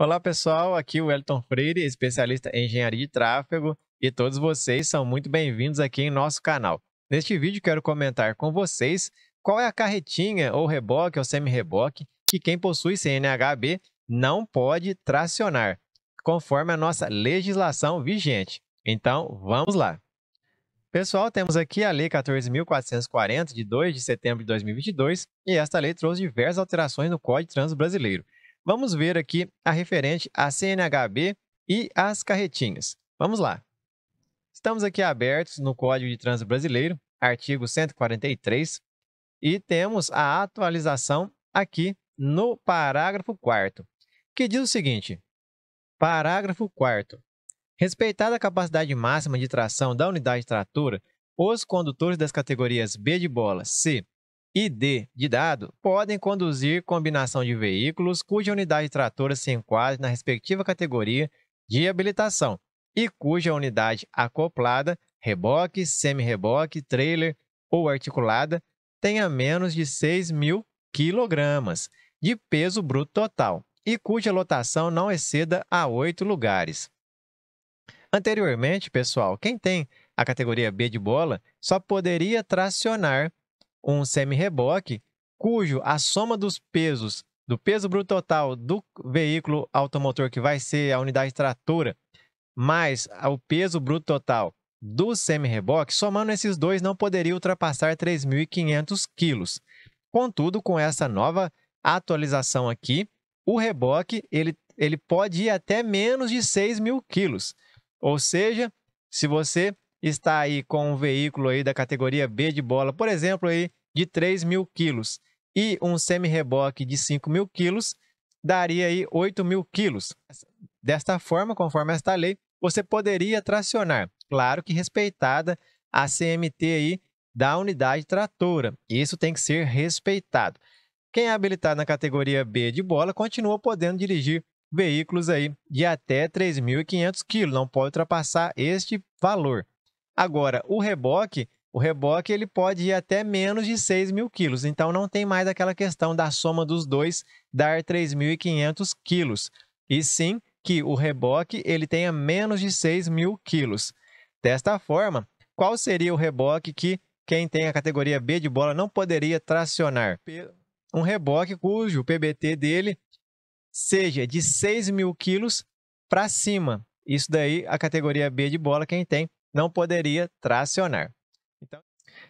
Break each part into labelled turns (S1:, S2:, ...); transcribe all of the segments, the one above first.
S1: Olá pessoal, aqui é o Elton Freire, especialista em engenharia de tráfego, e todos vocês são muito bem-vindos aqui em nosso canal. Neste vídeo quero comentar com vocês qual é a carretinha ou reboque ou semi-reboque que quem possui CNHB não pode tracionar, conforme a nossa legislação vigente. Então, vamos lá. Pessoal, temos aqui a Lei 14.440, de 2 de setembro de 2022, e esta lei trouxe diversas alterações no Código de Trânsito Brasileiro. Vamos ver aqui a referente à CNHB e às carretinhas. Vamos lá. Estamos aqui abertos no Código de Trânsito Brasileiro, artigo 143, e temos a atualização aqui no parágrafo 4 que diz o seguinte: parágrafo 4 Respeitada a capacidade máxima de tração da unidade tratora, os condutores das categorias B de bola, C e D de dado podem conduzir combinação de veículos cuja unidade tratora se enquadre na respectiva categoria de habilitação e cuja unidade acoplada, reboque, semi-reboque, trailer ou articulada tenha menos de 6 mil quilogramas de peso bruto total e cuja lotação não exceda a oito lugares. Anteriormente, pessoal, quem tem a categoria B de bola só poderia tracionar um semi-reboque, cujo a soma dos pesos, do peso bruto total do veículo automotor, que vai ser a unidade tratora, mais o peso bruto total do semi-reboque, somando esses dois, não poderia ultrapassar 3.500 quilos. Contudo, com essa nova atualização aqui, o reboque ele, ele pode ir até menos de 6.000 mil quilos. Ou seja, se você está aí com um veículo aí da categoria B de bola, por exemplo, aí, de 3 mil quilos e um semi-reboque de 5 mil quilos, daria aí 8 mil quilos. Desta forma, conforme esta lei, você poderia tracionar, claro que respeitada a CMT aí da unidade tratora. Isso tem que ser respeitado. Quem é habilitado na categoria B de bola continua podendo dirigir veículos aí de até 3.500 kg, não pode ultrapassar este valor. Agora, o reboque o reboque ele pode ir até menos de 6 mil quilos, então não tem mais aquela questão da soma dos dois dar 3.500 quilos, e sim que o reboque ele tenha menos de 6 mil quilos. Desta forma, qual seria o reboque que quem tem a categoria B de bola não poderia tracionar? Um reboque cujo PBT dele seja de 6 mil quilos para cima. Isso daí a categoria B de bola, quem tem, não poderia tracionar. Então,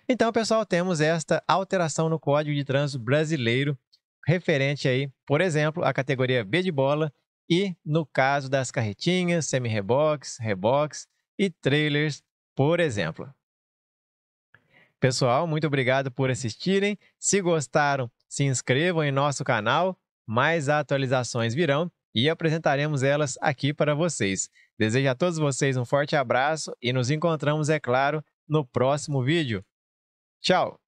S1: então pessoal, temos esta alteração no Código de Trânsito Brasileiro referente aí, por exemplo, à categoria B de bola e no caso das carretinhas, semi-rebox, rebox e trailers, por exemplo. Pessoal, muito obrigado por assistirem. Se gostaram, se inscrevam em nosso canal. Mais atualizações virão e apresentaremos elas aqui para vocês. Desejo a todos vocês um forte abraço e nos encontramos, é claro, no próximo vídeo. Tchau!